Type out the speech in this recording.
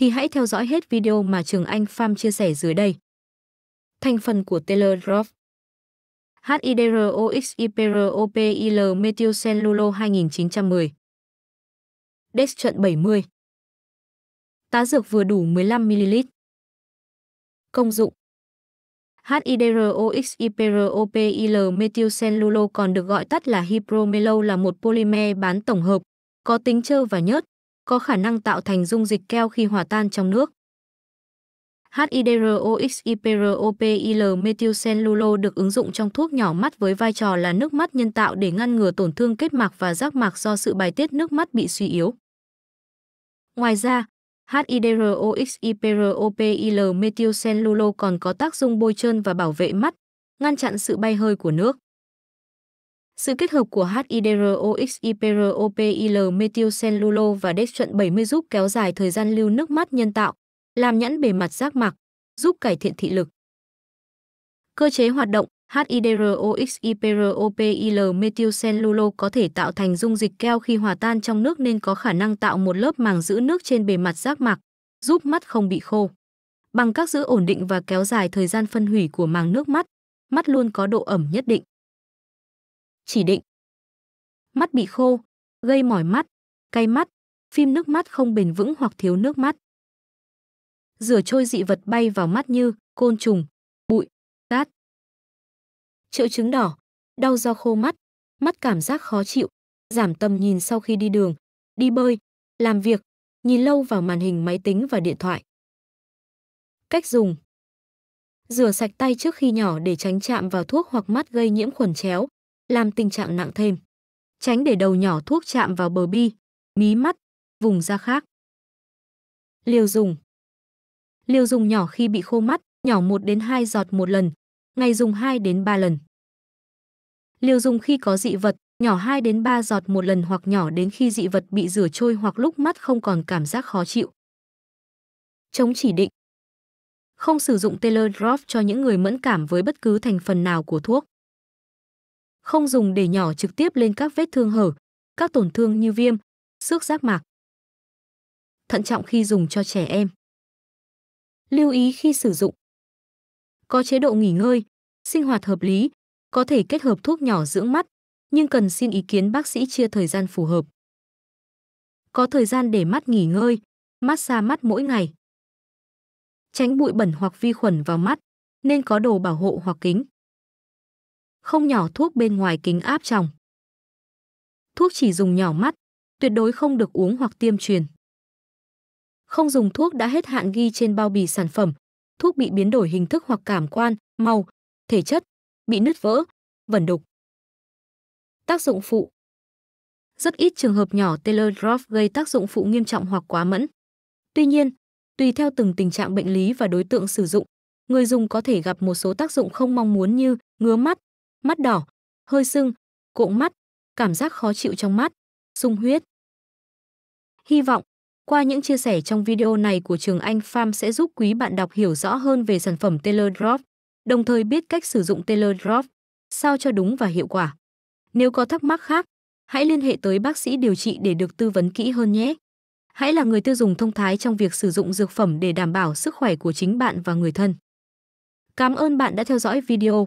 thì hãy theo dõi hết video mà Trường Anh Pham chia sẻ dưới đây. Thành phần của Taylor Drop HIDROXIPROPIL Methylcellulo 2910 Dex trận 70 Tá dược vừa đủ 15ml Công dụng HIDROXIPROPIL methylcellulo còn được gọi tắt là hypromelo là một polymer bán tổng hợp, có tính trơ và nhớt, có khả năng tạo thành dung dịch keo khi hòa tan trong nước. HIDROXIPROPIL methylcellulo được ứng dụng trong thuốc nhỏ mắt với vai trò là nước mắt nhân tạo để ngăn ngừa tổn thương kết mạc và giác mạc do sự bài tiết nước mắt bị suy yếu. Ngoài ra, HIDROXIPROPIL methylcellulo còn có tác dụng bôi trơn và bảo vệ mắt, ngăn chặn sự bay hơi của nước. Sự kết hợp của HIDROXYPROPYL methylcellulo và dextran 70 giúp kéo dài thời gian lưu nước mắt nhân tạo, làm nhẵn bề mặt giác mạc, giúp cải thiện thị lực. Cơ chế hoạt động HIDROXYPROPYL methylcellulo có thể tạo thành dung dịch keo khi hòa tan trong nước nên có khả năng tạo một lớp màng giữ nước trên bề mặt giác mạc, giúp mắt không bị khô. Bằng cách giữ ổn định và kéo dài thời gian phân hủy của màng nước mắt, mắt luôn có độ ẩm nhất định chỉ định. Mắt bị khô, gây mỏi mắt, cay mắt, phim nước mắt không bền vững hoặc thiếu nước mắt. Rửa trôi dị vật bay vào mắt như côn trùng, bụi, cát. Triệu chứng đỏ, đau do khô mắt, mắt cảm giác khó chịu, giảm tầm nhìn sau khi đi đường, đi bơi, làm việc, nhìn lâu vào màn hình máy tính và điện thoại. Cách dùng Rửa sạch tay trước khi nhỏ để tránh chạm vào thuốc hoặc mắt gây nhiễm khuẩn chéo, làm tình trạng nặng thêm. Tránh để đầu nhỏ thuốc chạm vào bờ bi, mí mắt, vùng da khác. Liều dùng Liều dùng nhỏ khi bị khô mắt, nhỏ 1 đến 2 giọt một lần, ngày dùng 2 đến 3 lần. Liều dùng khi có dị vật, nhỏ 2 đến 3 giọt một lần hoặc nhỏ đến khi dị vật bị rửa trôi hoặc lúc mắt không còn cảm giác khó chịu. Chống chỉ định Không sử dụng Teledrop cho những người mẫn cảm với bất cứ thành phần nào của thuốc không dùng để nhỏ trực tiếp lên các vết thương hở, các tổn thương như viêm, xước giác mạc. Thận trọng khi dùng cho trẻ em. Lưu ý khi sử dụng. Có chế độ nghỉ ngơi, sinh hoạt hợp lý, có thể kết hợp thuốc nhỏ dưỡng mắt, nhưng cần xin ý kiến bác sĩ chia thời gian phù hợp. Có thời gian để mắt nghỉ ngơi, massage mắt mỗi ngày. Tránh bụi bẩn hoặc vi khuẩn vào mắt, nên có đồ bảo hộ hoặc kính không nhỏ thuốc bên ngoài kính áp tròng. Thuốc chỉ dùng nhỏ mắt, tuyệt đối không được uống hoặc tiêm truyền. Không dùng thuốc đã hết hạn ghi trên bao bì sản phẩm, thuốc bị biến đổi hình thức hoặc cảm quan, màu, thể chất, bị nứt vỡ, vẩn đục. Tác dụng phụ Rất ít trường hợp nhỏ Taylor Drop gây tác dụng phụ nghiêm trọng hoặc quá mẫn. Tuy nhiên, tùy theo từng tình trạng bệnh lý và đối tượng sử dụng, người dùng có thể gặp một số tác dụng không mong muốn như ngứa mắt, mắt đỏ, hơi sưng, cụm mắt, cảm giác khó chịu trong mắt, sung huyết. Hy vọng, qua những chia sẻ trong video này của Trường Anh Farm sẽ giúp quý bạn đọc hiểu rõ hơn về sản phẩm Taylor Drop, đồng thời biết cách sử dụng Taylor Drop, sao cho đúng và hiệu quả. Nếu có thắc mắc khác, hãy liên hệ tới bác sĩ điều trị để được tư vấn kỹ hơn nhé. Hãy là người tiêu dùng thông thái trong việc sử dụng dược phẩm để đảm bảo sức khỏe của chính bạn và người thân. Cảm ơn bạn đã theo dõi video.